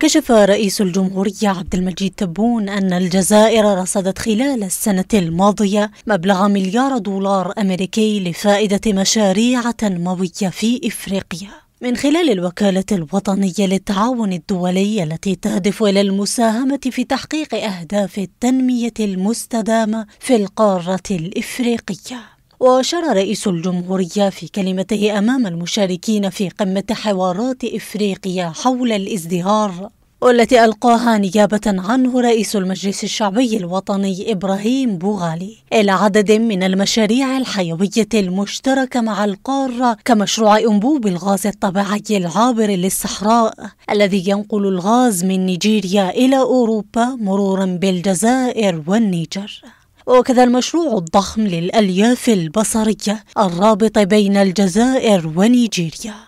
كشف رئيس الجمهورية عبد المجيد تبون أن الجزائر رصدت خلال السنة الماضية مبلغ مليار دولار أمريكي لفائدة مشاريع تنموية في إفريقيا من خلال الوكالة الوطنية للتعاون الدولي التي تهدف إلى المساهمة في تحقيق أهداف التنمية المستدامة في القارة الإفريقية وأشار رئيس الجمهورية في كلمته أمام المشاركين في قمة حوارات إفريقيا حول الازدهار والتي ألقاها نيابة عنه رئيس المجلس الشعبي الوطني إبراهيم بوغالي إلى عدد من المشاريع الحيوية المشتركة مع القارة كمشروع أنبوب الغاز الطبيعي العابر للصحراء الذي ينقل الغاز من نيجيريا إلى أوروبا مرورا بالجزائر والنيجر وكذا المشروع الضخم للألياف البصرية الرابط بين الجزائر ونيجيريا